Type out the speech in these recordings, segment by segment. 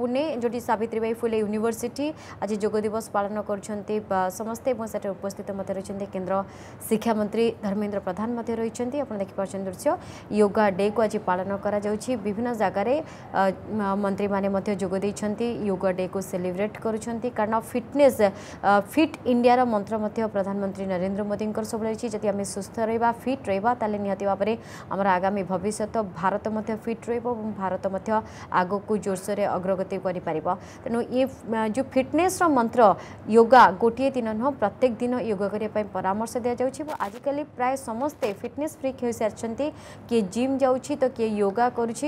ପୁନେ ଯେଉଁଠି ସାବିତ୍ରୀବାଇ ଫୁଲେ ୟୁନିଭର୍ସିଟି ଆଜି ଯୋଗ ଦିବସ ପାଳନ କରୁଛନ୍ତି ସମସ୍ତେ ଏବଂ ସେଠାରେ ଉପସ୍ଥିତ ମଧ୍ୟ ରହିଛନ୍ତି କେନ୍ଦ୍ର ଶିକ୍ଷାମନ୍ତ୍ରୀ ଧର୍ମେନ୍ଦ୍ର ପ୍ରଧାନ ମଧ୍ୟ ରହିଛନ୍ତି ଆପଣ ଦେଖିପାରୁଛନ୍ତି ଦୃଶ୍ୟ ୟୋଗା ଡେକୁ ଆଜି ପାଳନ କରାଯାଉଛି ବିଭିନ୍ନ ଜାଗାରେ ମନ୍ତ୍ରୀମାନେ ମଧ୍ୟ ଯୋଗ ଦେଇଛନ୍ତି ୟୋଗା ଡେକୁ ସେଲିବ୍ରେଟ୍ କରୁଛନ୍ତି କାରଣ ଫିଟନେସ୍ ଫିଟ୍ ଇଣ୍ଡିଆର ମନ୍ତ୍ର ମଧ୍ୟ ପ୍ରଧାନମନ୍ତ୍ରୀ ନରେନ୍ଦ୍ର ମୋଦିଙ୍କର ସବୁବେଳେ ରହିଛି ଯଦି ଆମେ ସୁସ୍ଥ ରହିବା ଫିଟ୍ ରହିବା ତାହେଲେ ନିହାତି ଭାବରେ ଆମର ଆଗାମୀ ଭବିଷ୍ୟତ ଭାରତ ମଧ୍ୟ ଫିଟ୍ ରହିବ ଏବଂ ଭାରତ ମଧ୍ୟ ଆଗକୁ ଜୋରସୋରରେ ଅଗ୍ରଗତି ଅଗ୍ରଗତି କରିପାରିବ ତେଣୁ ଏ ଯେଉଁ ଫିଟନେସ୍ର योगा गोटे दिन नुह प्रत्येक दिन योग करने परामर्श दि जाऊँगी आजिकल प्राय समस्ते फिटनेस फ्रिक हो सारी किए जिम जाऊँ तो किए योगा करुँच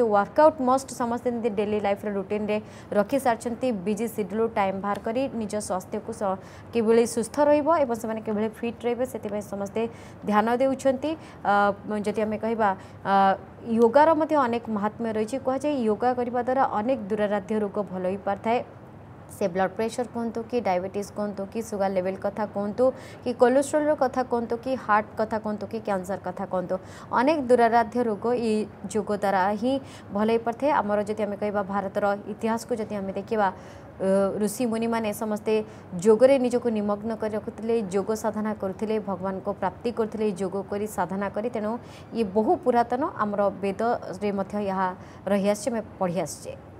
वर्कआउट मस्ट समस्त डेली लाइफ रुटीन रे रखी सारी बिजी सेड्यूल टाइम बाहर कर निज स्वास्थ्य को कि सुस्थ रोने कि फिट रे से समस्ते ध्यान देते जदि आम कह योगार महात्म्य रही कहुए योगा करने द्वारा अनेक दूराराध्य रोग भल हो पारे से ब्लड प्रेशर कहतु कि डायबिटीज कहतु कि सुगार लेवल कथा कहतु कि कोलेस्ट्रोल कथ कहतु कि हार्ट कथ कहतु कि क्यासर कथ कहतु अनेक दूराराध्य रोग योग द्वारा ही भल हो पारे आमर जी आम कह भारत इतिहास को जब आम देखा ऋषि मुनि मैंने समस्ते जोगे निजक निमग्न कर रखुले जोग साधना करुले भगवान को प्राप्ति करुले योग कर साधना कर तेणु ये बहु पुरतन आमर वेद रही आस पढ़ी आसचे